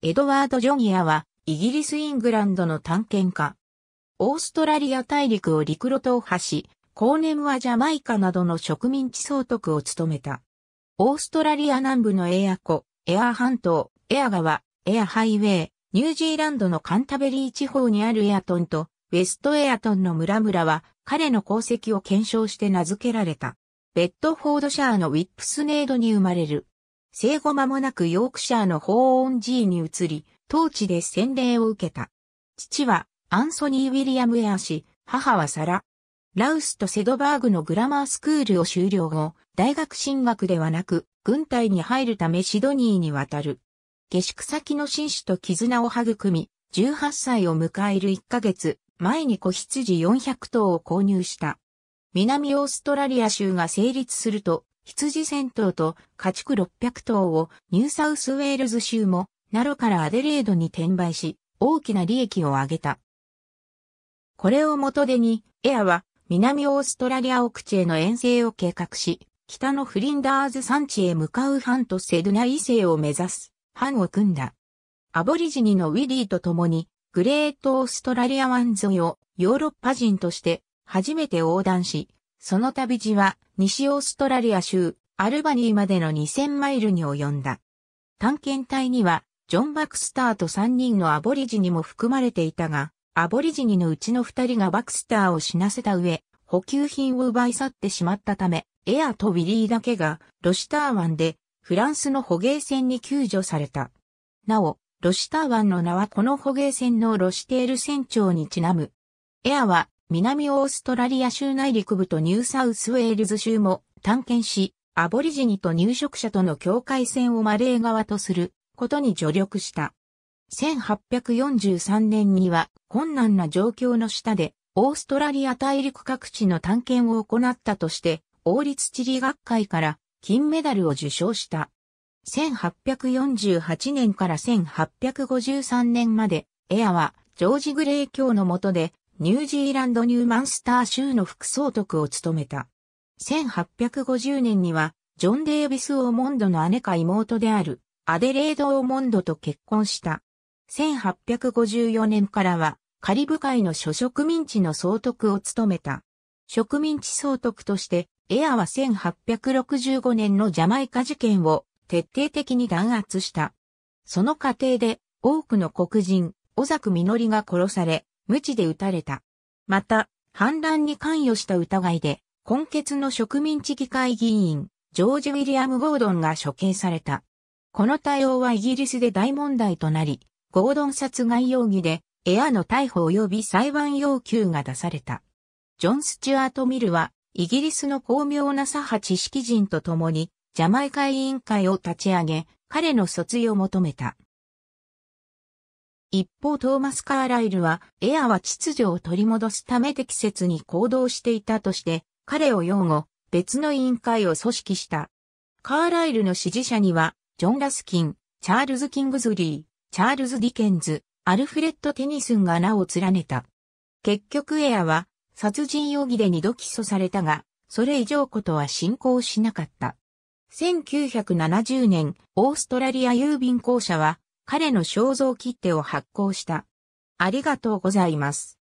エドワード・ジョニアは、イギリス・イングランドの探検家。オーストラリア大陸を陸路踏破し、後年はジャマイカなどの植民地総督を務めた。オーストラリア南部のエア湖、エア半島、エア川、エアハイウェイ、ニュージーランドのカンタベリー地方にあるエアトンと、ウェストエアトンの村々は、彼の功績を検証して名付けられた。ベッドフォードシャーのウィップスネードに生まれる。生後間もなくヨークシャーのホーオンジーに移り、当地で洗礼を受けた。父はアンソニー・ウィリアム・エア氏、母はサラ。ラウスとセドバーグのグラマースクールを修了後、大学進学ではなく、軍隊に入るためシドニーに渡る。下宿先の紳士と絆を育み、18歳を迎える1ヶ月、前に子羊400頭を購入した。南オーストラリア州が成立すると、羊1000頭と家畜600頭をニューサウスウェールズ州もナロからアデレードに転売し、大きな利益を上げた。これを元手に、エアは南オーストラリア奥地への遠征を計画し、北のフリンダーズ山地へ向かうンとセドナ異性を目指す班を組んだ。アボリジニのウィリーと共に、グレートオーストラリア湾沿いをヨーロッパ人として初めて横断し、その旅路は西オーストラリア州アルバニーまでの2000マイルに及んだ。探検隊にはジョン・バクスターと3人のアボリジニも含まれていたが、アボリジニのうちの2人がバクスターを死なせた上、補給品を奪い去ってしまったため、エアとビリーだけがロシター湾でフランスの捕鯨船に救助された。なお、ロシター湾の名はこの捕鯨船のロシテール船長にちなむ。エアは南オーストラリア州内陸部とニューサウスウェールズ州も探検し、アボリジニと入植者との境界線をマレー側とすることに助力した。1843年には困難な状況の下で、オーストラリア大陸各地の探検を行ったとして、王立地理学会から金メダルを受賞した。1848年から1853年まで、エアはジョージ・グレイ教の下でニュージーランドニューマンスター州の副総督を務めた。1850年には、ジョン・デイビス・オーモンドの姉か妹である、アデレード・オーモンドと結婚した。1854年からは、カリブ海の諸植民地の総督を務めた。植民地総督として、エアは1865年のジャマイカ事件を徹底的に弾圧した。その過程で多くの黒人、小ノリが殺され、無知で撃たれた。また、反乱に関与した疑いで、根血の植民地議会議員、ジョージ・ウィリアム・ゴードンが処刑された。この対応はイギリスで大問題となり、ゴードン殺害容疑で、エアの逮捕及び裁判要求が出された。ジョン・スチュアート・ミルは、イギリスの巧妙な左派知識人と共に、ジャマイカ委員会を立ち上げ、彼の卒業を求めた。一方トーマス・カーライルは、エアは秩序を取り戻すため適切に行動していたとして、彼を擁護、別の委員会を組織した。カーライルの支持者には、ジョン・ラスキン、チャールズ・キングズリー、チャールズ・ディケンズ、アルフレッド・テニスンが名を連ねた。結局エアは、殺人容疑で二度起訴されたが、それ以上ことは進行しなかった。1970年、オーストラリア郵便公社は、彼の肖像切手を発行した。ありがとうございます。